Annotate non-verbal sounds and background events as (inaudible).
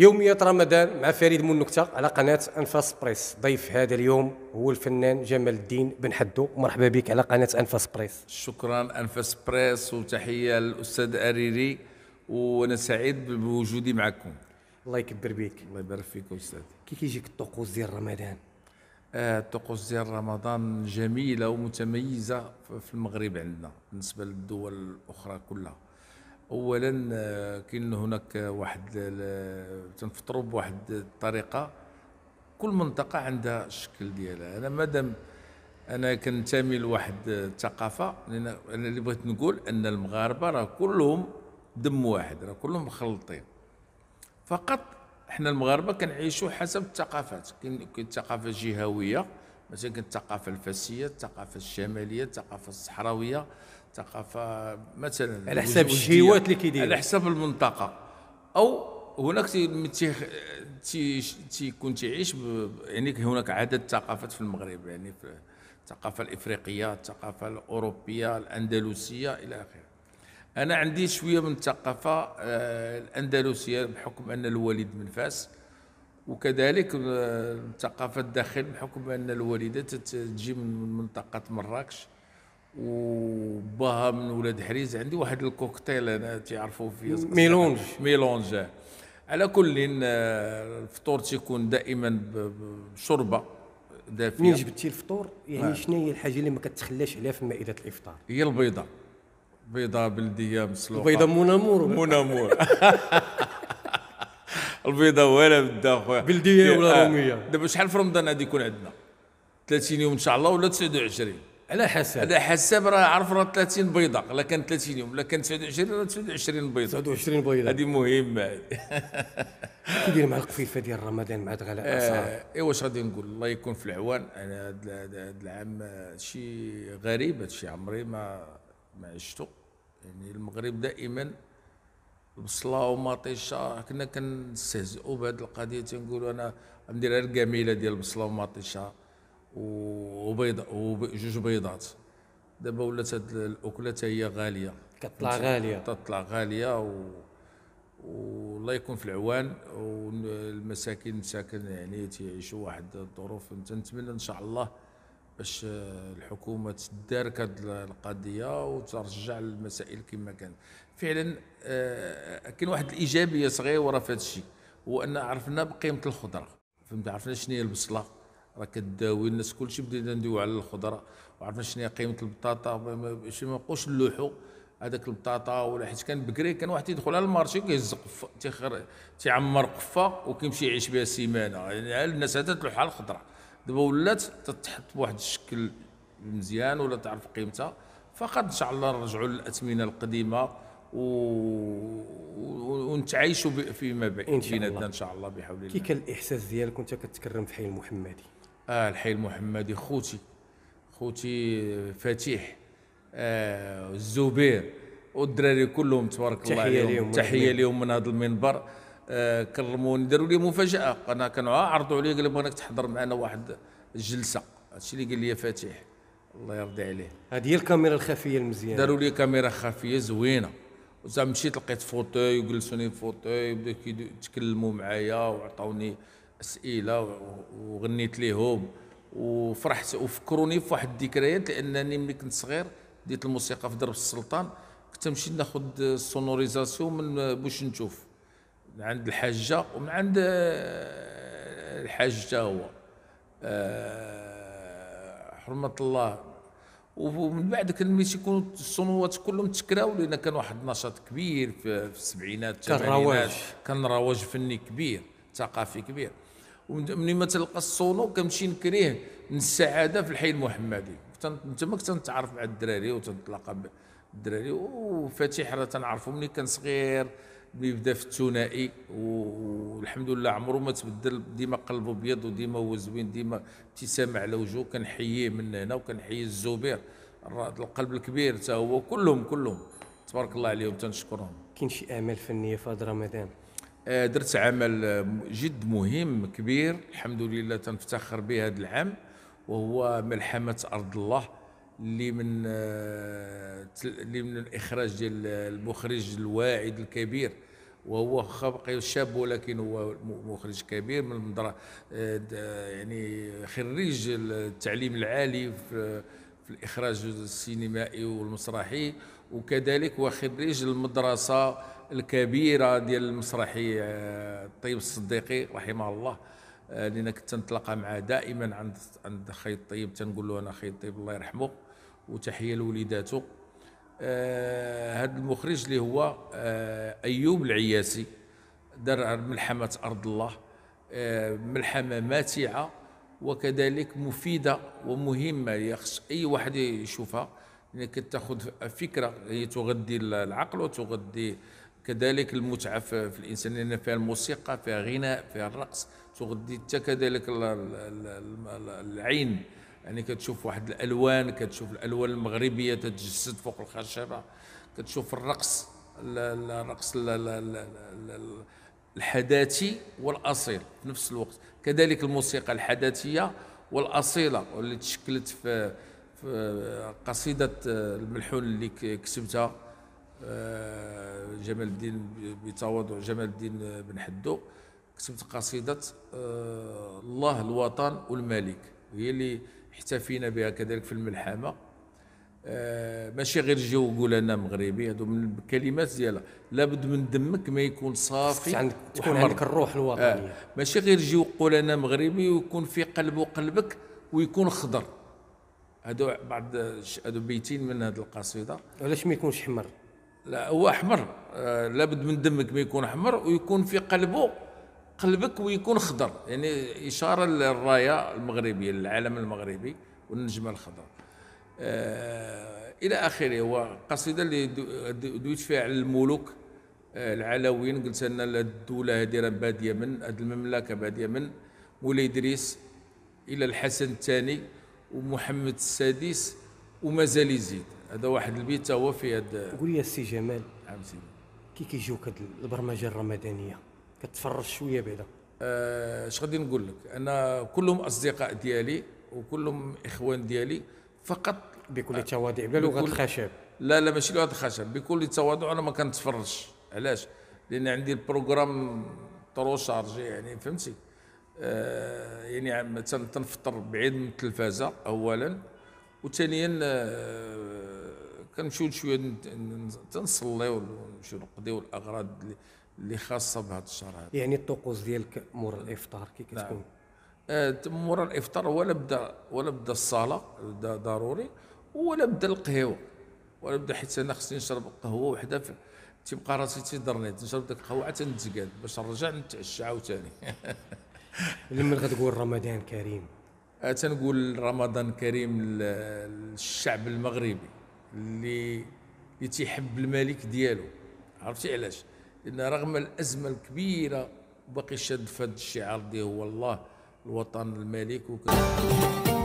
يومية رمضان مع فريد من نكتة على قناة أنفاس بريس ضيف هذا اليوم هو الفنان جمال الدين بن حدو مرحبا بك على قناة أنفاس بريس شكرا أنفاس بريس وتحية للأستاذ أريري وأنا سعيد بوجودي معكم الله يكبر بك الله يبارك فيك أستاذ كي كيجيك الطقوس ديال رمضان آه الطقوس ديال رمضان جميلة ومتميزة في المغرب عندنا بالنسبة للدول الأخرى كلها اولا آه، كاين هناك واحد آه، تنفطروا بواحد الطريقه كل منطقه عندها الشكل ديالها انا مادام انا كنتمي لواحد الثقافه لان انا اللي بغيت نقول ان المغاربه راه كلهم دم واحد راه كلهم مخلطين فقط احنا المغاربه كنعيشوا حسب الثقافات كاين الثقافه الجهويه مثلا كاين الثقافه الفاسيه الثقافه الشماليه الثقافه الصحراويه ثقافه مثلا على حساب الشهيوات اللي كيديروا على حساب المنطقه او هناك تي تي تيكون تعيش يعني هناك عدد ثقافات في المغرب يعني في الثقافه الافريقيه الثقافه الاوروبيه الاندلسيه الى اخره انا عندي شويه من الثقافه آه، الاندلسيه بحكم ان الوالد من فاس وكذلك الثقافه آه، الداخل بحكم ان الوالده تجي من منطقه مراكش وباها من ولاد حريز عندي واحد الكوكتيل انا تيعرفوا فيه ميلونج ميلونج على كل آه، الفطور تيكون دائما بشوربه دافيه منين جبتي الفطور يعني آه. شنو هي الحاجه اللي ما كتخلاش عليها في مائده الافطار هي البيضه بيضه بلديه مسلوقه البيضه مونامور مونامور (laughs) البيضه ولا بدا خويا بلديه ولا آه. روميه دابا شحال في رمضان غادي يكون عندنا 30 يوم ان شاء الله ولا 29 على حسب على حسب راه عرف راه 30 بيضه لا كان 30 يوم لا كان 29 راه 29 بيضه 29 بيضه هذه مهمه كيدير مع القفيفه ديال رمضان مع دغلا آه اي واش غادي نقول الله يكون في العوان انا هذا العام شي غريب الشيء عمري ما ما عشتو يعني المغرب دائما البصله ومطيشه كنا كنستهزئوا بهذه القضيه تنقولوا انا ندير الكميله ديال البصله ومطيشه وبيض وجوج بيضات دابا ولات هاد الاكله تاهي هي غاليه كطلع غاليه تطلع غاليه و والله يكون في العوان والمساكين ساكن يعني تيعيشوا واحد الظروف تنتمنى ان شاء الله باش الحكومه تدارك هذه القضيه وترجع المسائل كما كانت فعلا آه، كاين واحد الايجابيه صغيره في هذا الشيء هو ان عرفنا بقيمه الخضره فهمت عرفنا شنو هي البصله راه كداوي الناس كلشي بدينا نديو على الخضره وعرفنا شنو هي قيمه البطاطا باش ما نبقوش نلوحوا هذاك البطاطا ولا حيت كان بكري كان واحد يدخل على المارشي كيهز قفه تيعمر قفه وكيمشي يعيش بها سيمانه يعني الناس هذا تلوح على الخضره دابا ولات تتحط بواحد الشكل مزيان ولا تعرف قيمتها فقط ان شاء الله نرجعوا للاثمنه القديمه و... ونتعايشوا فيما بيننا ان شاء الله بحول الله كي كان الاحساس ديالك وانت كتكرم في حي المحمدي آه الحي المحمدي خوتي خوتي آه، فتيح آه الزبير والدراري كلهم تبارك الله عليهم تحيه لهم من هذا المنبر آه كرموني داروا لي مفاجاه انا كانوا عرضوا عليا قال لي بغيناك تحضر معنا واحد الجلسه هادشي اللي قال لي فاتيح الله يرضي عليه هذه هي الكاميرا الخفيه المزيانه داروا لي كاميرا خفيه زوينه وزعما مشيت لقيت فوتوي وجلسوني فوتوي بداو يتكلموا معايا وعطاوني اسئله وغنيت ليهم وفرحت وفكروني في واحد الذكريات لانني ملي كنت صغير ديت الموسيقى في درب السلطان كنت نمشي ناخذ السونوريزاسيون من بوش نشوف من عند الحاجه ومن عند آه، الحاج هو آه، حرمه الله ومن بعد كان ملي تيكونوا الصنوات كلهم تكراو لان كان واحد النشاط كبير في السبعينات الثمانينات كان رواج فني كبير ثقافي كبير ومني ما تلقى الصونو كنمشي نكريه من السعاده في الحي المحمدي تما كنت مع الدراري وتنتلاقى بالدراري وفاتح راه تنعرفو ملي كان صغير بيبدا في الثنائي والحمد لله عمره ما تبدل ديما قلبه ابيض وديما هو زوين ديما ابتسامه على وجهه كنحييه من هنا وكنحيي الزبير القلب الكبير حتى هو كلهم كلهم تبارك الله عليهم تنشكرهم كاين شي امال فنيه في هذا رمضان آه، درت عمل آه، جد مهم كبير الحمد لله تنفتخر به هذا العام وهو ملحمة أرض الله اللي من آه، اللي من الإخراج ديال المخرج الواعد الكبير وهو خبقي شاب ولكن هو مخرج كبير من المدرة يعني خريج التعليم العالي في في الإخراج السينمائي والمسرحي وكذلك هو خريج المدرسة الكبيره ديال المسرحي الطيب آه، الصديقي رحمه الله آه، لان كنت نتلاقى معاه دائما عند عند خي الطيب تنقول له انا خي الطيب الله يرحمه وتحيه لوليداته آه، هذا المخرج اللي هو ايوب العياسي دار ملحمه ارض الله ملحمه ماتعه وكذلك مفيده ومهمه يخص اي واحد يشوفها لانك تاخذ فكره هي تغذي العقل وتغذي كذلك المتعة في الإنسان لأن فيها الموسيقى فيها غناء فيها الرقص تغذي حتى كذلك العين يعني كتشوف واحد الألوان كتشوف الألوان المغربية تتجسد فوق الخشبة كتشوف الرقص الرقص الحداثي والأصيل في نفس الوقت كذلك الموسيقى الحداثية والأصيلة واللي تشكلت في, في قصيدة الملحون اللي كتبتها آه، جمال الدين بتواضع جمال الدين بن حدو كتبت قصيدة آه، الله الوطن والملك هي اللي احتفينا بها كذلك في الملحمة آه، ماشي غير جو قول انا مغربي هادو من الكلمات ديالها لابد من دمك ما يكون صافي عندك تكون عندك الروح الوطنيه آه. ماشي غير جو قول انا مغربي ويكون في قلب قلبك ويكون خضر هادو بعض هادو بيتين من هاد القصيده علاش ما يكونش حمر لا هو احمر آه، لابد من دمك ما يكون احمر ويكون في قلبه قلبك ويكون خضر يعني اشاره للرايه المغربيه للعلم المغربي والنجمه الخضراء آه، الى اخره هو قصيده اللي دويت فيها على الملوك آه، العلويين قلت ان الدوله هذه باديه من هذه المملكه باديه من مولاي ادريس الى الحسن الثاني ومحمد السادس ومازال يزيد هذا واحد البيت هو في هذا قول لي السي جمال نعم سيدي كي كيجيوك البرمجه الرمضانيه كتفرج شويه بعدا آه، اش آه غادي نقول لك انا كلهم اصدقاء ديالي وكلهم اخوان ديالي فقط بكل آه، تواضع بلا لغه الخشب لا لا ماشي لغه الخشب بكل تواضع انا ما كنتفرجش علاش لان عندي البروغرام طرو شارجي يعني فهمتي آه يعني مثلا تنفطر بعيد من التلفازه اولا وثانيا آه كنمشيو شويه تنصليو ونمشيو نقضيو الاغراض اللي خاصه بهذا الشهر هذا يعني الطقوس ديالك مور نعم. الافطار كي كتكون نعم. آه، مور الافطار ولا بدا ولا بدا الصلاه بدا ضروري ولا بدا القهوه ولا بدا حيت انا خصني نشرب قهوه وحده في تيبقى راسي تيضرني تنشرب ديك القهوه حتى نتقاد باش نرجع نتعشى عاوتاني (laughs) لمن غتقول رمضان كريم آه، تنقول رمضان كريم للشعب المغربي اللي تيحب الملك ديالو عرفتي علاش لان رغم الازمه الكبيره باقي شاد في هذا الشعار ديال هو الله الوطن الملك وكذا